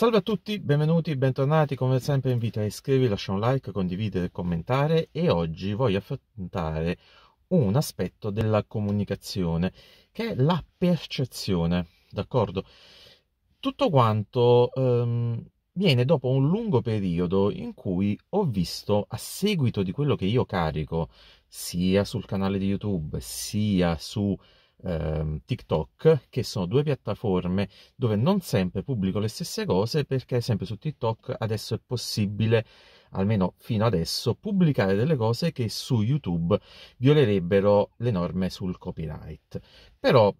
Salve a tutti, benvenuti, bentornati, come sempre invito a iscrivervi, lasciare un like, condividere, commentare e oggi voglio affrontare un aspetto della comunicazione che è la percezione, d'accordo? Tutto quanto ehm, viene dopo un lungo periodo in cui ho visto a seguito di quello che io carico sia sul canale di YouTube sia su ehm, TikTok, che sono due piattaforme dove non sempre pubblico le stesse cose perché, ad esempio, su TikTok adesso è possibile almeno fino adesso, pubblicare delle cose che su YouTube violerebbero le norme sul copyright. Però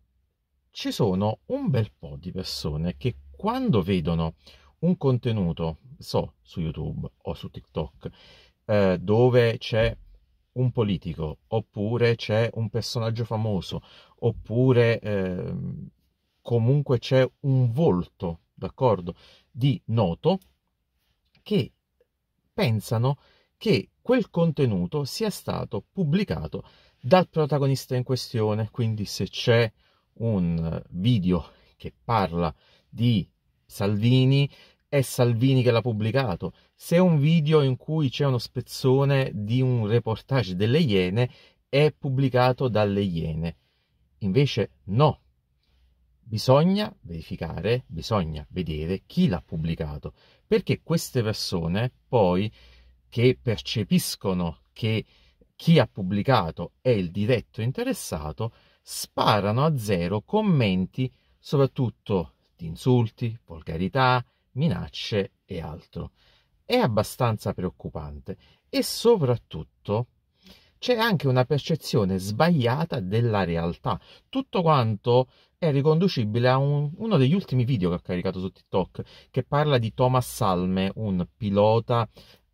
ci sono un bel po' di persone che quando vedono un contenuto, so, su YouTube o su TikTok, eh, dove c'è un politico, oppure c'è un personaggio famoso, oppure eh, comunque c'è un volto, d'accordo, di noto che pensano che quel contenuto sia stato pubblicato dal protagonista in questione, quindi se c'è un video che parla di Salvini, è Salvini che l'ha pubblicato, se è un video in cui c'è uno spezzone di un reportage delle Iene, è pubblicato dalle Iene. Invece no, bisogna verificare, bisogna vedere chi l'ha pubblicato, perché queste persone poi che percepiscono che chi ha pubblicato è il diretto interessato, sparano a zero commenti soprattutto di insulti, volgarità, minacce e altro. È abbastanza preoccupante e soprattutto c'è anche una percezione sbagliata della realtà. Tutto quanto è riconducibile a un, uno degli ultimi video che ho caricato su TikTok che parla di Thomas Salme, un pilota,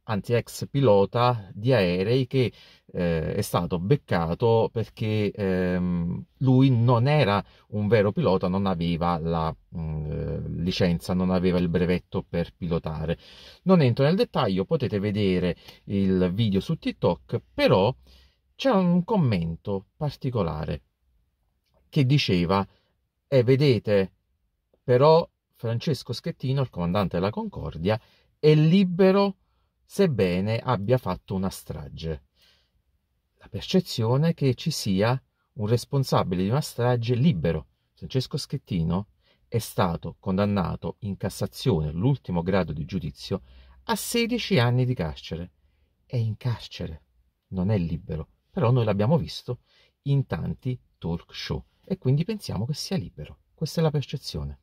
anzi ex pilota di aerei che eh, è stato beccato perché ehm, lui non era un vero pilota, non aveva la mh, mm, licenza, non aveva il brevetto per pilotare. Non entro nel dettaglio, potete vedere il video su TikTok, però c'è un commento particolare che diceva e eh, vedete però Francesco Schettino, il comandante della Concordia, è libero sebbene abbia fatto una strage percezione che ci sia un responsabile di una strage libero. Francesco Schettino è stato condannato in Cassazione, l'ultimo grado di giudizio, a 16 anni di carcere. È in carcere, non è libero, però noi l'abbiamo visto in tanti talk show e quindi pensiamo che sia libero. Questa è la percezione.